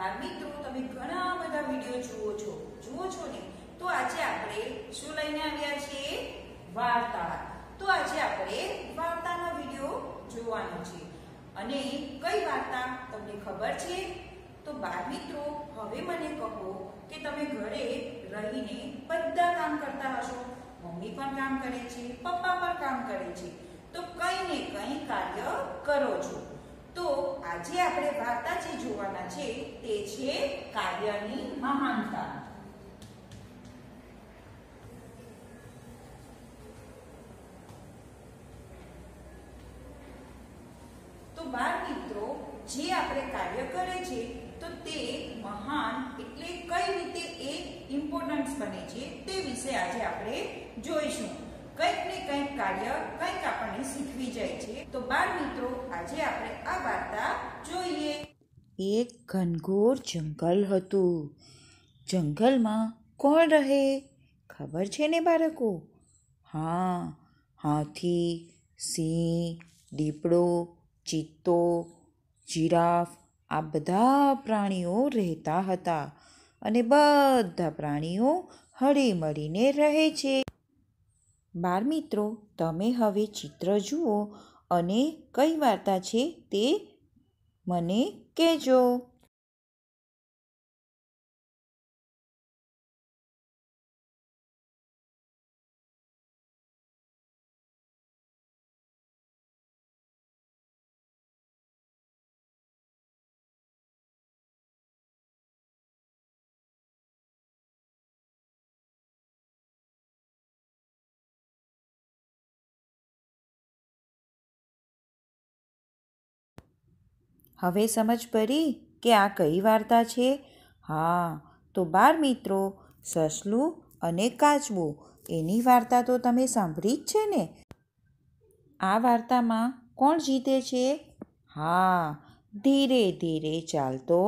મિત્રો તમે ઘણા બધા વિડીયો જુઓ છો જુઓ છો ને તો આજે આપણે શું લઈને આવ્યા છીએ વાર્તા તો આજે આપણે વાર્તાનો વિડીયો જોવાનો છે અને કઈ વાર્તા તમને ખબર છે તો બાળ મિત્રો હવે મને કહો કે તમે ઘરે રહીને બધા કામ કરતા હશો મમ્મી પણ કામ કરે છે પપ્પા પણ કામ કરે છે તો કંઈ ને કંઈ કાર્ય કરો છો આજે આપણે વાર્તા જે જોવાના છે તે છે કાર્યની મહાનતા તો બાર મિત્રો જે આપણે કાર્ય કરે છે તો તે મહાન એટલે કઈ રીતે એ ઇમ્પોર્ટન્સ બને છે તે વિશે આજે આપણે જોઈશું કંઈક ને કંઈક કાર્ય કંઈક આપણને શીખવી જાય છે તો બાળ મિત્રો આજે આપણે આ વાર્તા જોઈએ એક ઘનઘોર જંગલ હતું જંગલમાં કોણ રહે ખબર છે ને બાળકો હા હાથી સિંહ દીપડો ચિત્તો જિરાફ આ બધા પ્રાણીઓ રહેતા હતા અને બધા પ્રાણીઓ હળી મળીને રહે છે મિત્રો તમે હવે ચિત્ર જુઓ અને કઈ વાર્તા છે તે મને કહેજો હવે સમજ પડી કે આ કઈ વાર્તા છે હા તો બાર મિત્રો સસલું અને કાચબું એની વાર્તા તો તમે સાંભળી જ છે ને આ વાર્તામાં કોણ જીતે છે હા ધીરે ધીરે ચાલતો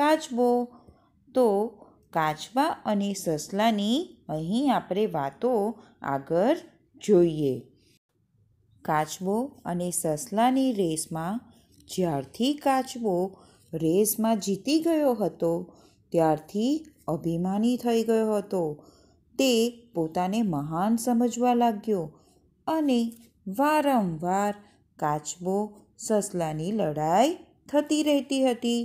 કાચબો તો કાચબા અને સસલાની અહીં આપણે વાતો આગળ જોઈએ કાચબો અને સસલાની રેસમાં જ્યારથી કાચબો રેસમાં જીતી ગયો હતો ત્યારથી અભિમાની થઈ ગયો હતો તે પોતાને મહાન સમજવા લાગ્યો અને વારંવાર કાચબો સસલાની લડાઈ થતી રહેતી હતી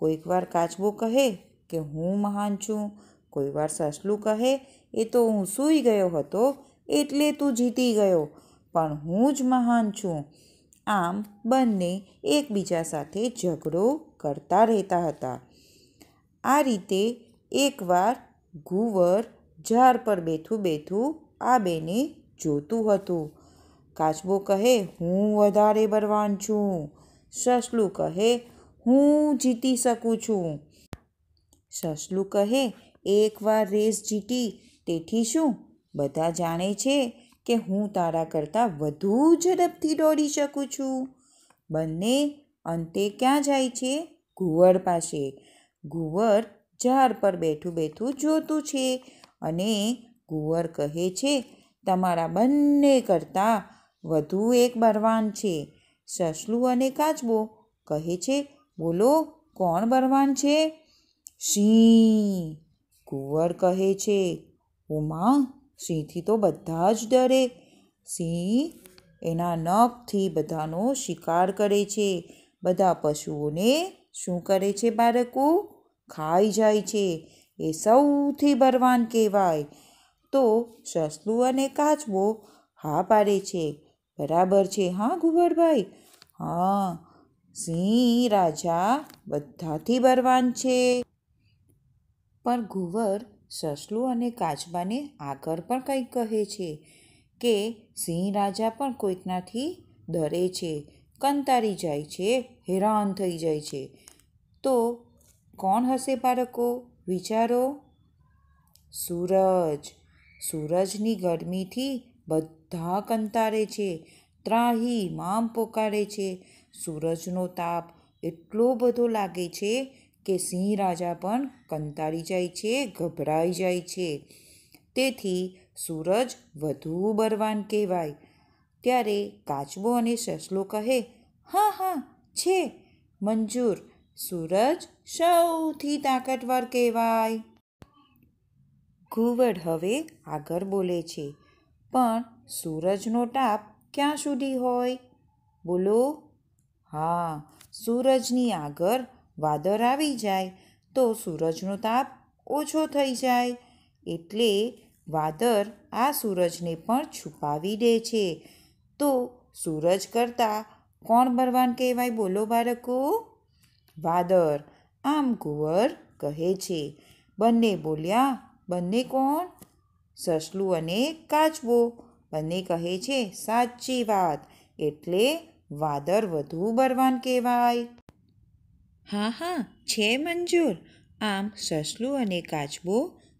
કોઈક વાર કાચબો કહે કે હું મહાન છું કોઈ વાર સસલું કહે એ તો હું સૂઈ ગયો હતો એટલે તું જીતી ગયો પણ હું જ મહાન છું આમ બંને એકબીજા સાથે ઝઘડો કરતા રહેતા હતા આ રીતે એકવાર ઘુવર ઝાડ પર બેઠું બેઠું આ બેને જોતું હતું કાચબો કહે હું વધારે બળવાન છું સસલું કહે હું જીતી શકું છું સસલું કહે એકવાર રેસ જીતી તેથી શું બધા જાણે છે કે હું તારા કરતાં વધુ ઝડપથી દોડી શકું છું બંને અંતે ક્યાં જાય છે ઘુવર પાસે ઘુવર ઝાડ પર બેઠું બેઠું જોતું છે અને ઘુવડ કહે છે તમારા બંને કરતાં વધુ એક બળવાન છે સસલું અને કાચબો કહે છે બોલો કોણ બળવાન છે સિંહ કુંવર કહે છે ઉમા સિંહથી તો બધા જ ડરે સિંહ એના નખથી બધાનો શિકાર કરે છે બધા પશુઓને શું કરે છે બાળકો ખાઈ જાય છે એ સૌથી બરવાન કહેવાય તો સસલું અને કાચબો હા પાડે છે બરાબર છે હા ગુવરભાઈ હા સિંહ રાજા બધાથી બરવાન છે પણ ઘુવર સસલું અને કાચબાને આગળ પણ કંઈક કહે છે કે સિંહ રાજા પણ કોઈકનાથી ડરે છે કંતારી જાય છે હેરાન થઈ જાય છે તો કોણ હશે બાળકો વિચારો સૂરજ સૂરજની ગરમીથી બધા કંતારે છે ત્રાહી મામ પોકારે છે સૂરજનો તાપ એટલો બધો લાગે છે કે સિંહ રાજા પણ કંતાળી જાય છે ગભરાઈ જાય છે તેથી સૂરજ વધુ બરવાન કહેવાય ત્યારે કાચબો અને સસલો કહે હા હા છે મંજૂર સૂરજ સૌથી તાકતવર કહેવાય ઘુવડ હવે આગળ બોલે છે પણ સૂરજનો તાપ ક્યાં સુધી હોય બોલો હા સૂરજની આગળ વાદળ આવી જાય તો સૂરજનો તાપ ઓછો થઈ જાય એટલે વાદર આ સૂરજને પણ છુપાવી દે છે તો સૂરજ કરતાં કોણ ભરવાન કહેવાય બોલો બાળકો વાદર આમ કુંવર કહે છે બંને બોલ્યા બંને કોણ સસલું અને કાચબો બંને કહે છે સાચી વાત એટલે વાદર વધુ બળવાન કહેવાય હા હા છે મંજૂર આમ સસલું અને કાચબો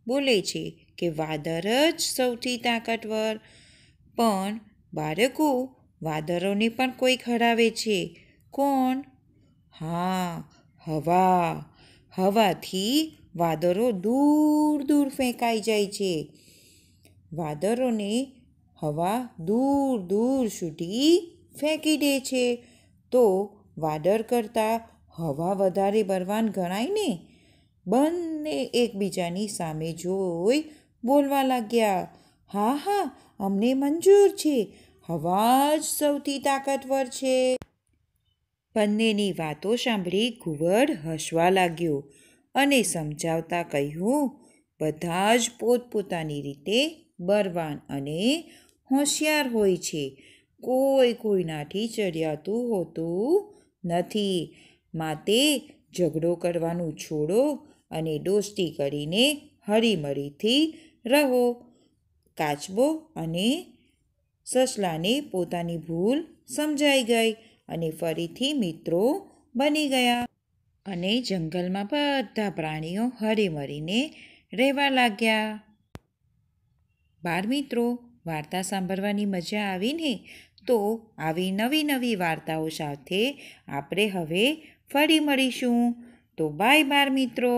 બોલે છે કે વાદળ જ સૌથી તાકાતવર પણ બાળકો વાદળોને પણ કોઈ હરાવે છે કોણ હા હવા હવાથી વાદળો દૂર દૂર ફેંકાઈ જાય છે વાદળોને હવા દૂર દૂર સુધી ફેંકી દે છે તો વાદળ કરતાં હવા વધારે બરવાન ગણાય ને બંને એકબીજાની સામે જોઈ બોલવા લાગ્યા હા હા અમને મંજૂર છે હવા જ સૌથી તાકતવર છે બંનેની વાતો સાંભળી ઘુવડ હસવા લાગ્યો અને સમજાવતા કહ્યું બધા જ પોતપોતાની રીતે બરવાન અને હોશિયાર હોય છે કોઈ કોઈનાથી ચડિયાતું હોતું નથી માતે ઝઘડો કરવાનું છોડો અને દોસ્તી કરીને હળીમળીથી રહો કાચબો અને સસલાને પોતાની ભૂલ સમજાઈ ગઈ અને ફરીથી મિત્રો બની ગયા અને જંગલમાં બધા પ્રાણીઓ હળીમળીને રહેવા લાગ્યા બાળ મિત્રો વાર્તા સાંભળવાની મજા આવી ને તો આવી નવી નવી વાર્તાઓ સાથે આપણે હવે ફરી મળીશું તો બાય બાર મિત્રો